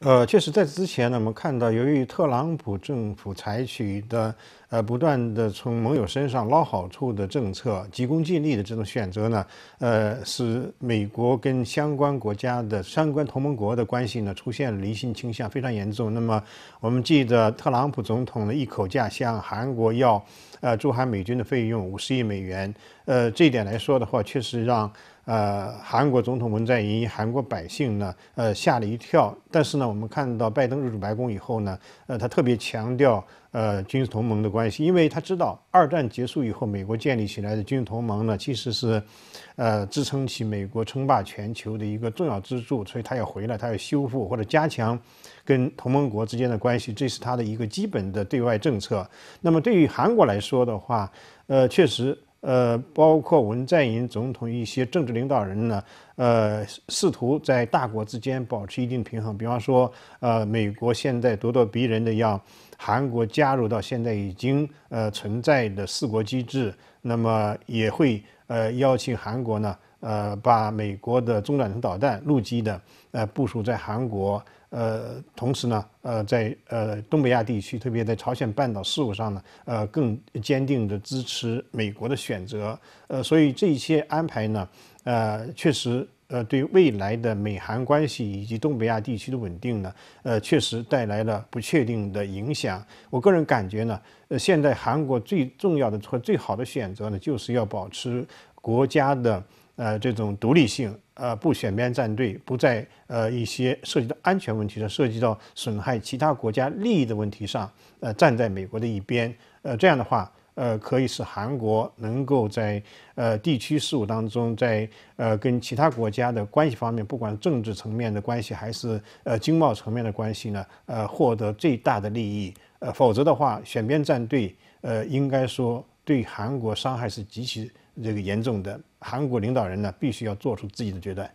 呃，确实，在之前呢，我们看到，由于特朗普政府采取的呃，不断的从盟友身上捞好处的政策，急功近利的这种选择呢，呃，使美国跟相关国家的相关同盟国的关系呢，出现离心倾向，非常严重。那么，我们记得特朗普总统的一口价向韩国要，呃，驻韩美军的费用五十亿美元，呃，这一点来说的话，确实让。呃，韩国总统文在寅、韩国百姓呢，呃，吓了一跳。但是呢，我们看到拜登入驻白宫以后呢，呃，他特别强调呃军事同盟的关系，因为他知道二战结束以后，美国建立起来的军事同盟呢，其实是，呃，支撑起美国称霸全球的一个重要支柱。所以，他要回来，他要修复或者加强跟同盟国之间的关系，这是他的一个基本的对外政策。那么，对于韩国来说的话，呃，确实。呃，包括文在寅总统一些政治领导人呢，呃，试图在大国之间保持一定平衡。比方说，呃，美国现在咄咄逼人的要韩国加入到现在已经呃存在的四国机制，那么也会呃邀请韩国呢。呃，把美国的中远程导弹陆基的呃部署在韩国，呃，同时呢，呃，在呃东北亚地区，特别在朝鲜半岛事务上呢，呃，更坚定的支持美国的选择，呃，所以这一些安排呢，呃，确实呃对未来的美韩关系以及东北亚地区的稳定呢，呃，确实带来了不确定的影响。我个人感觉呢，呃，现在韩国最重要的和最好的选择呢，就是要保持国家的。呃，这种独立性，呃，不选边站队，不在呃一些涉及到安全问题的、涉及到损害其他国家利益的问题上，呃，站在美国的一边，呃，这样的话，呃，可以使韩国能够在呃地区事务当中，在呃跟其他国家的关系方面，不管政治层面的关系还是呃经贸层面的关系呢，呃，获得最大的利益，呃，否则的话，选边站队，呃，应该说对韩国伤害是极其。这个严重的韩国领导人呢，必须要做出自己的决断。